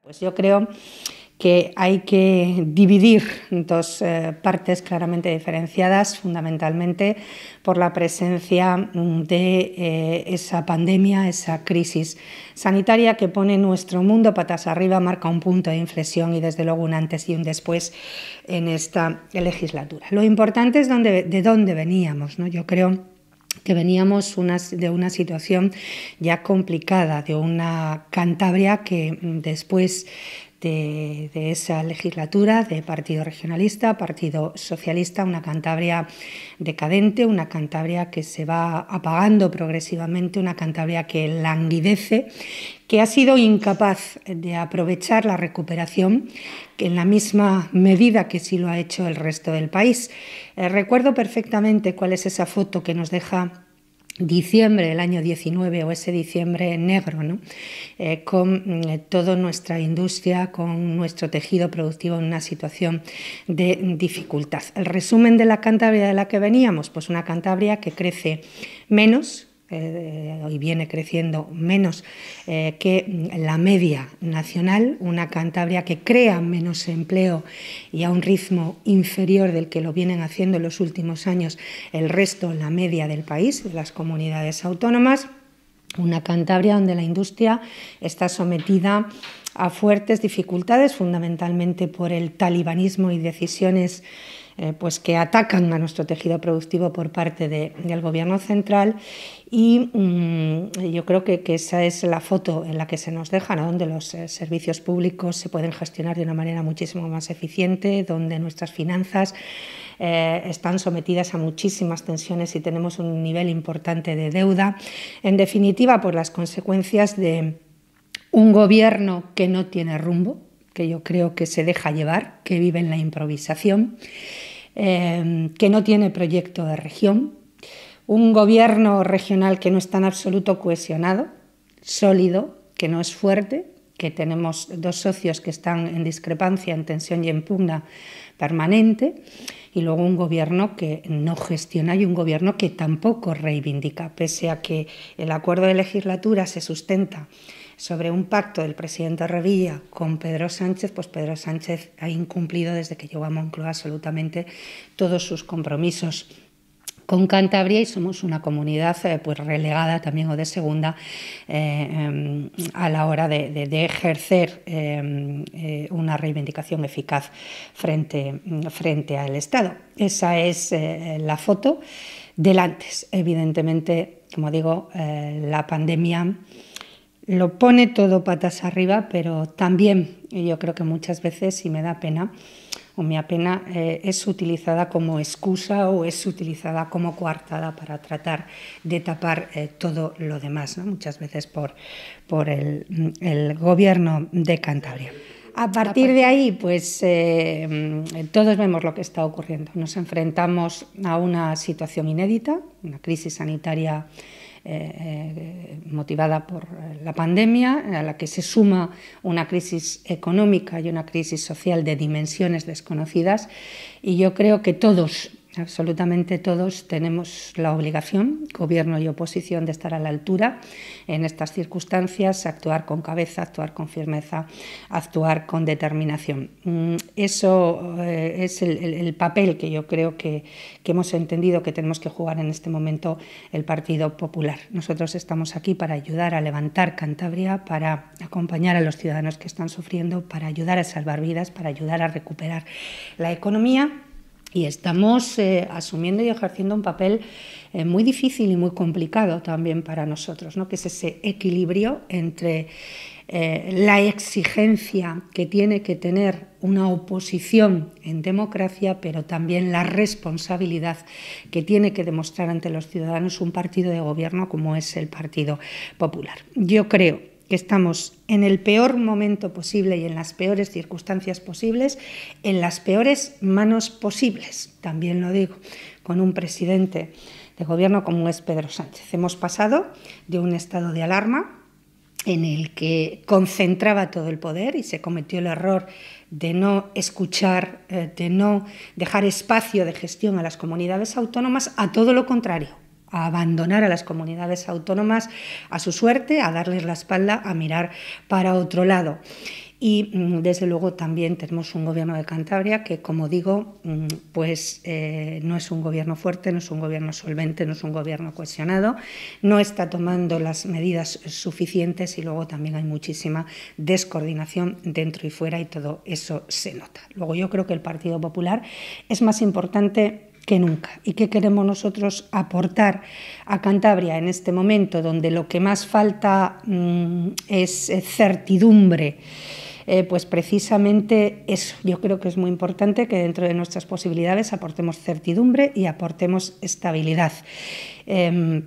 Pues yo creo que hay que dividir dos eh, partes claramente diferenciadas, fundamentalmente por la presencia mm, de eh, esa pandemia, esa crisis sanitaria que pone nuestro mundo patas arriba, marca un punto de inflexión y desde luego un antes y un después en esta legislatura. Lo importante es de dónde veníamos, ¿no? Yo creo que veníamos de una situación ya complicada, de una Cantabria que mm, después de, esa legislatura de Partido Regionalista, Partido Socialista, una Cantabria decadente, una Cantabria que se va apagando progresivamente, una Cantabria que languidece, que ha sido incapaz de aprovechar la recuperación en la misma medida que sí lo ha hecho el resto del país. Eh, recuerdo perfectamente cuál es esa foto que nos deja diciembre del año 19 o ese diciembre negro, ¿no? Eh, con eh, toda nuestra industria, con nuestro tejido productivo en una situación de dificultad. El resumen de la Cantabria de la que veníamos, pues una Cantabria que crece menos eh, y viene creciendo menos eh, que la media nacional, una Cantabria que crea menos empleo y a un ritmo inferior del que lo vienen haciendo en los últimos años el resto, la media del país, las comunidades autónomas, una Cantabria donde la industria está sometida a fuertes dificultades, fundamentalmente por el talibanismo y decisiones eh, pues que atacan a nuestro tejido productivo por parte del gobierno central y mm, yo creo que, que, esa es la foto en la que se nos dejan, a donde los eh, servicios públicos se pueden gestionar de una manera muchísimo más eficiente, donde nuestras finanzas eh, están sometidas a muchísimas tensiones y tenemos un nivel importante de deuda. En definitiva, por las consecuencias de un gobierno que no tiene rumbo, que yo creo que se deja llevar, que vive en la improvisación, em, que no tiene proyecto de región, un gobierno regional que no está en absoluto cohesionado, sólido, que no es fuerte, que tenemos dos socios que están en discrepancia, en tensión y en pugna permanente, y luego un gobierno que no gestiona y un gobierno que tampoco reivindica, pese a que el acuerdo de legislatura se sustenta sobre un pacto del presidente Revilla con Pedro Sánchez, pues Pedro Sánchez ha incumplido desde que llegó a Moncloa absolutamente todos sus compromisos con Cantabria y somos una comunidad eh, pues relegada también o de segunda eh, em, a la hora de, ejercer em, eh, una reivindicación eficaz frente, frente al Estado. Esa es la foto del antes. Evidentemente, como digo, la pandemia lo pone todo patas arriba, pero también, yo creo que muchas veces, y me da pena, o me apena, eh, es utilizada como excusa o es utilizada como coartada para tratar de tapar eh, todo lo demás, muchas veces por, por el, gobierno de Cantabria. A partir de ahí, pues eh, todos vemos lo que está ocurriendo. Nos enfrentamos a una situación inédita, una crisis sanitaria eh, eh, motivada por eh, la pandemia, a la que se suma una crisis económica y una crisis social de dimensiones desconocidas. Y yo creo que todos Absolutamente todos tenemos la obligación, gobierno y oposición, de estar a la altura en estas circunstancias, actuar con cabeza, actuar con firmeza, actuar con determinación. Mm, eso eh, es el, papel que yo creo que hemos entendido que tenemos que jugar en este momento el Partido Popular. Nosotros estamos aquí para ayudar a levantar Cantabria, para acompañar a los ciudadanos que están sufriendo, para ayudar a salvar vidas, para ayudar a recuperar la economía y estamos eh, asumiendo y ejerciendo un papel eh, muy difícil y muy complicado también para nosotros, ¿no? que es ese equilibrio entre eh, la exigencia que tiene que tener una oposición en democracia, pero también la responsabilidad que tiene que demostrar ante los ciudadanos un partido de gobierno como es el Partido Popular. Yo creo que estamos en el peor momento posible y en las peores circunstancias posibles, en las peores manos posibles, también lo digo, con un presidente de gobierno como es Pedro Sánchez. Hemos pasado de un estado de alarma en el que concentraba todo el poder y se cometió el error de no escuchar, eh, de no dejar espacio de gestión a las comunidades autónomas, a todo lo contrario a abandonar a las comunidades autónomas a su suerte, a darles la espalda, a mirar para otro lado. Y mm, desde luego también tenemos un gobierno de Cantabria que, como digo, mm, pues eh, no es un gobierno fuerte, no es un gobierno solvente, no es un gobierno cohesionado, no está tomando las medidas suficientes y luego también hay muchísima descoordinación dentro y fuera y todo eso se nota. Luego yo creo que el Partido Popular es más importante que nunca. ¿Y qué queremos nosotros aportar a Cantabria en este momento, donde lo que más falta mm, es eh, certidumbre? Eh, pues precisamente eso, yo creo que es muy importante que dentro de nuestras posibilidades aportemos certidumbre y aportemos estabilidad. Em,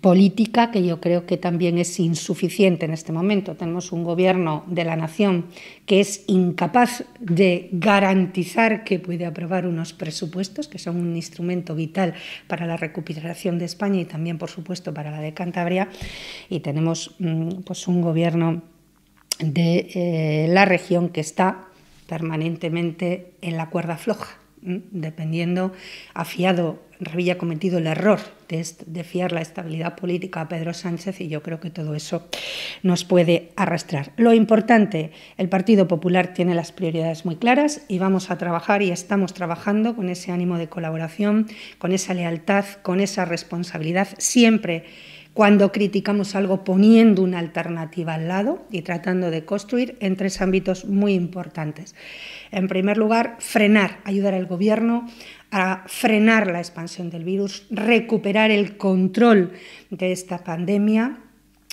política que yo creo que también es insuficiente en este momento. Tenemos un gobierno de la nación que es incapaz de garantizar que puede aprobar unos presupuestos, que son un instrumento vital para la recuperación de España y también, por supuesto, para la de Cantabria. Y tenemos mm, pues, un gobierno de eh, la región que está permanentemente en la cuerda floja dependiendo, ha Afiado ha cometido el error de, de, fiar la estabilidad política a Pedro Sánchez y yo creo que todo eso nos puede arrastrar. Lo importante, el Partido Popular tiene las prioridades muy claras y vamos a trabajar y estamos trabajando con ese ánimo de colaboración, con esa lealtad, con esa responsabilidad, siempre cuando criticamos algo poniendo una alternativa al lado y tratando de construir en tres ámbitos muy importantes. En primer lugar, frenar, ayudar al gobierno a frenar la expansión del virus, recuperar el control de esta pandemia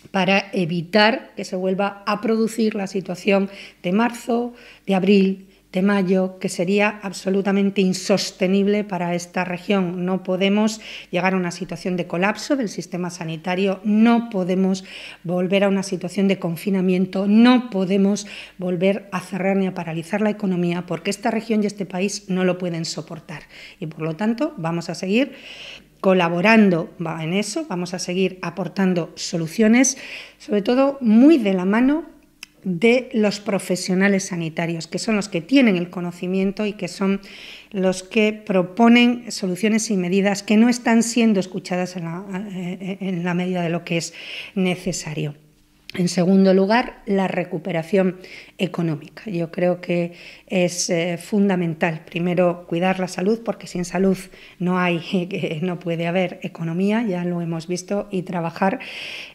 para evitar que se vuelva a producir la situación de marzo, de abril, de mayo, que sería absolutamente insostenible para esta región. No podemos llegar a una situación de colapso del sistema sanitario, no podemos volver a una situación de confinamiento, no podemos volver a cerrar ni a paralizar la economía, porque esta región y este país no lo pueden soportar. Y por lo tanto, vamos a seguir colaborando en eso, vamos a seguir aportando soluciones, sobre todo muy de la mano de los profesionales sanitarios, que son los que tienen el conocimiento y que son los que proponen soluciones y medidas que no están siendo escuchadas en la, eh, eh, en la medida de lo que es necesario. En segundo lugar, la recuperación económica. Yo creo que es eh, fundamental, primero, cuidar la salud, porque sin salud no, hay, eh, no puede haber economía, ya lo hemos visto, y trabajar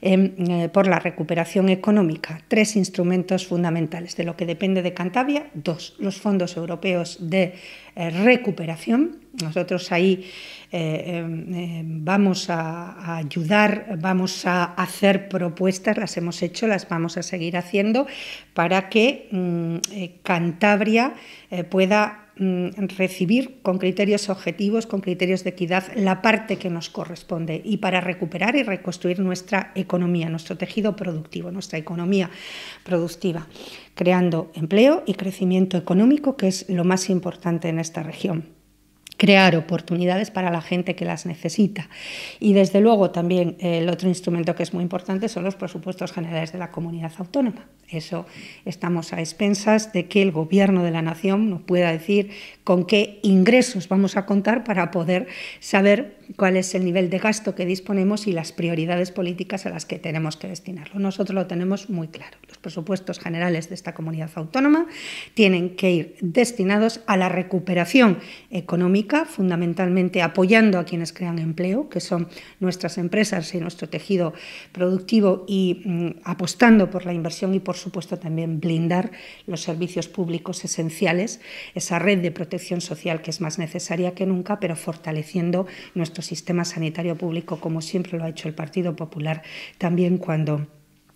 em, eh, por la recuperación económica. Tres instrumentos fundamentales de lo que depende de Cantabria. Dos, los fondos europeos de eh, recuperación. Nosotros ahí eh, eh, vamos a, ayudar, vamos a hacer propuestas, las hemos hecho, las vamos a seguir haciendo para que mm, Cantabria pueda Mm, recibir con criterios objetivos, con criterios de equidad, la parte que nos corresponde y para recuperar y reconstruir nuestra economía, nuestro tejido productivo, nuestra economía productiva, creando empleo y crecimiento económico, que es lo más importante en esta región crear oportunidades para la gente que las necesita. Y desde luego también eh, el otro instrumento que es muy importante son los presupuestos generales de la comunidad autónoma. Eso estamos a expensas de que el gobierno de la nación nos pueda decir con qué ingresos vamos a contar para poder saber cuál es el nivel de gasto que disponemos y las prioridades políticas a las que tenemos que destinarlo. Nosotros lo tenemos muy claro. Los presupuestos generales de esta comunidad autónoma tienen que ir destinados a la recuperación económica, fundamentalmente apoyando a quienes crean empleo, que son nuestras empresas y nuestro tejido productivo, y mm, apostando por la inversión y, por supuesto, también blindar los servicios públicos esenciales, esa red de protección social que es más necesaria que nunca, pero fortaleciendo nuestro sistema sanitario público, como siempre lo ha hecho el Partido Popular, también cuando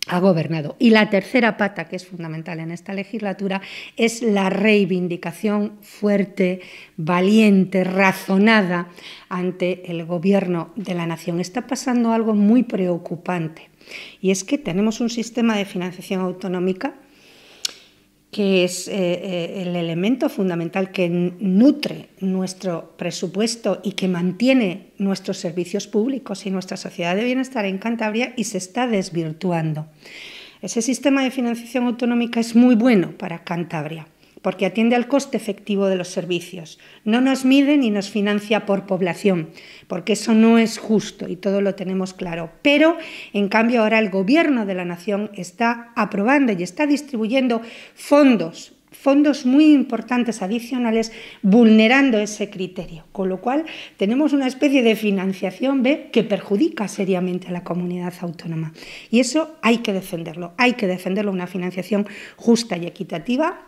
ha gobernado. Y la tercera pata, que es fundamental en esta legislatura, es la reivindicación fuerte, valiente, razonada ante el gobierno de la nación. Está pasando algo muy preocupante y es que tenemos un sistema de financiación autonómica que es eh, eh, el elemento fundamental que nutre nuestro presupuesto y que mantiene nuestros servicios públicos y nuestra sociedad de bienestar en Cantabria y se está desvirtuando. Ese sistema de financiación autonómica es muy bueno para Cantabria porque atiende al coste efectivo de los servicios. No nos mide ni nos financia por población, porque eso no es justo y todo lo tenemos claro. Pero, en cambio, ahora el Gobierno de la Nación está aprobando y está distribuyendo fondos fondos muy importantes adicionales vulnerando ese criterio, con lo cual tenemos una especie de financiación B que perjudica seriamente a la comunidad autónoma. Y eso hay que defenderlo, hay que defenderlo, una financiación justa y equitativa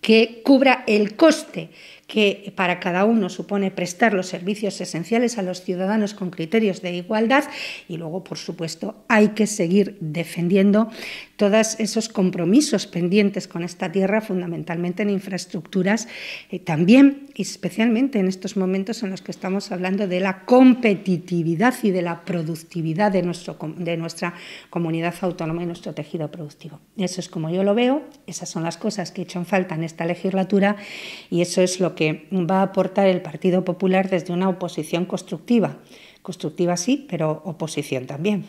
que cubra el coste que para cada uno supone prestar los servicios esenciales a los ciudadanos con criterios de igualdad y luego, por supuesto, hay que seguir defendiendo todos esos compromisos pendientes con esta tierra, fundamentalmente en infraestructuras, eh, y también especialmente en estos momentos en los que estamos hablando de la competitividad y de la productividad de, nuestro, de nuestra comunidad autónoma y nuestro tejido productivo. Eso es como yo lo veo, esas son las cosas que he hecho falta en esta legislatura y eso es lo que va a aportar el Partido Popular desde una oposición constructiva. Constructiva sí, pero oposición también.